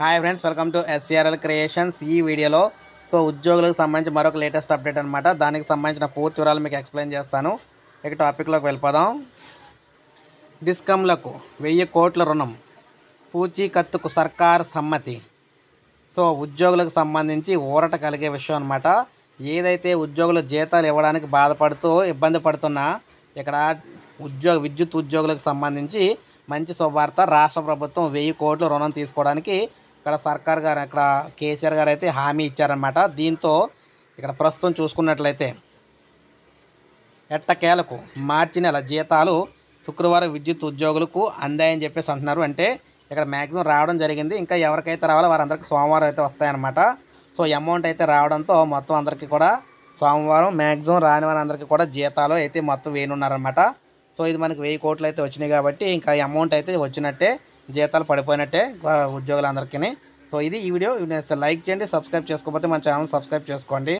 hi friends welcome to SCRL creations ఈ వీడియోలో so ఉద్యోగులకు సంబంధించి మరొక లేటెస్ట్ అప్డేట్ అనమాట దానికి సంబంధించిన పూర్తి వివరాలు మీకు ఎక్స్ప్లెయిన్ చేస్తాను ఇక టాపిక్లోకి వెళ్ళిపోదాం డిస్కమ్లకు వెయ్యి కోట్ల రుణం పూచీకత్తుకు సర్కార్ సమ్మతి సో ఉద్యోగులకు సంబంధించి ఊరట కలిగే విషయం అనమాట ఏదైతే ఉద్యోగులు జీతాలు ఇవ్వడానికి బాధపడుతూ ఇబ్బంది పడుతున్నా ఇక్కడ ఉద్యోగ విద్యుత్ ఉద్యోగులకు సంబంధించి మంచి శుభవార్త రాష్ట్ర ప్రభుత్వం వెయ్యి కోట్లు రుణం తీసుకోవడానికి ఇక్కడ సర్కార్ గారు ఇక్కడ కేసీఆర్ గారు అయితే హామీ ఇచ్చారనమాట దీంతో ఇక్కడ ప్రస్తుతం చూసుకున్నట్లయితే ఎట్టకేలకు మార్చి నెల జీతాలు శుక్రవారం విద్యుత్ ఉద్యోగులకు అందాయని చెప్పేసి అంటున్నారు అంటే ఇక్కడ మ్యాక్సిమం రావడం జరిగింది ఇంకా ఎవరికైతే రావాలో వారందరికీ సోమవారం అయితే వస్తాయన్నమాట సో అమౌంట్ అయితే రావడంతో మొత్తం అందరికీ కూడా సోమవారం మ్యాక్సిమం రాని వారందరికీ కూడా జీతాలు అయితే మొత్తం వేయనున్నారనమాట సో ఇది మనకి వెయ్యి కోట్లు అయితే వచ్చినాయి కాబట్టి ఇంకా అమౌంట్ అయితే వచ్చినట్టే జీతాలు పడిపోయినట్టే ఉద్యోగులందరికీ సో ఇది ఈ వీడియో లైక్ చేయండి సబ్స్క్రైబ్ చేసుకోకపోతే మన ఛానల్ సబ్స్క్రైబ్ చేసుకోండి